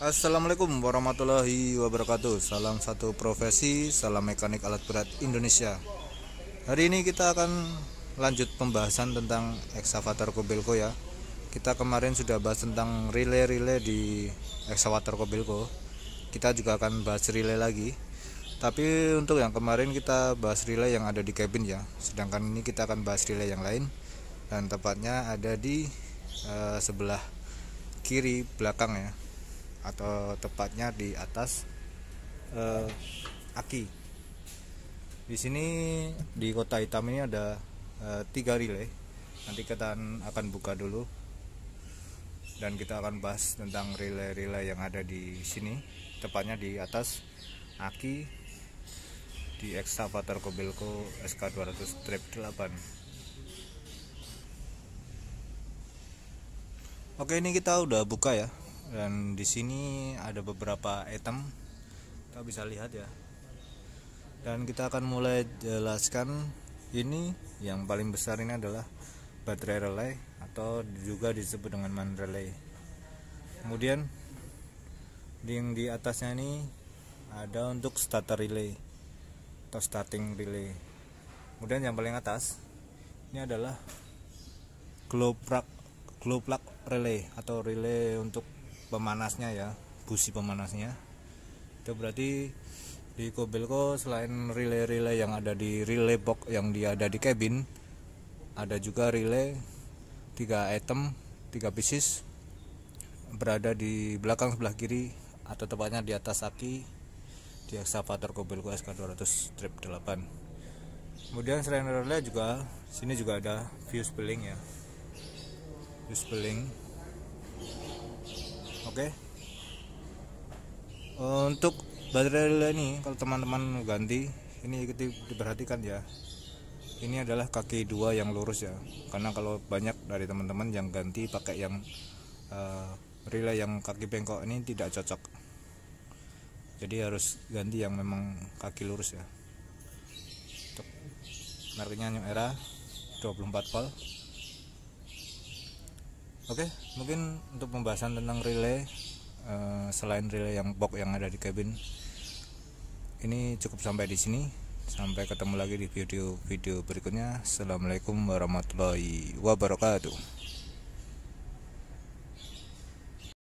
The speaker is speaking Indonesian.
Assalamualaikum warahmatullahi wabarakatuh Salam satu profesi, salam mekanik alat berat Indonesia Hari ini kita akan lanjut pembahasan tentang eksavator Kobelco ya Kita kemarin sudah bahas tentang relay-relay di eksavator Kobelco Kita juga akan bahas relay lagi Tapi untuk yang kemarin kita bahas relay yang ada di cabin ya Sedangkan ini kita akan bahas relay yang lain Dan tepatnya ada di uh, sebelah kiri belakang ya atau tepatnya di atas uh, aki. Di sini di kota hitam ini ada eh, tiga relay. Nanti kita akan buka dulu dan kita akan bahas tentang relay-relay yang ada di sini, tepatnya di atas aki di ekskavator Kobelco SK200 Trip 8. Oke ini kita udah buka ya dan di sini ada beberapa item kita bisa lihat ya dan kita akan mulai jelaskan ini yang paling besar ini adalah baterai relay atau juga disebut dengan man relay kemudian yang di atasnya ini ada untuk starter relay atau starting relay kemudian yang paling atas ini adalah glow plug relay atau relay untuk pemanasnya ya busi pemanasnya itu berarti di Kobelko selain relay-relay yang ada di relay box yang dia ada di cabin ada juga relay tiga item tiga pieces berada di belakang sebelah kiri atau tepatnya di atas aki di eksavator Kobelko SK200 trip 8 kemudian selain relay juga sini juga ada fuse spelling ya fuse spelling oke okay. untuk baterai relay ini kalau teman-teman ganti ini ikuti diperhatikan ya ini adalah kaki dua yang lurus ya karena kalau banyak dari teman-teman yang ganti pakai yang uh, relay yang kaki bengkok ini tidak cocok jadi harus ganti yang memang kaki lurus ya untuk mereknya New Era 24 volt Oke, okay, mungkin untuk pembahasan tentang relay uh, selain relay yang box yang ada di cabin ini cukup sampai di sini. Sampai ketemu lagi di video-video berikutnya. Assalamualaikum warahmatullahi wabarakatuh.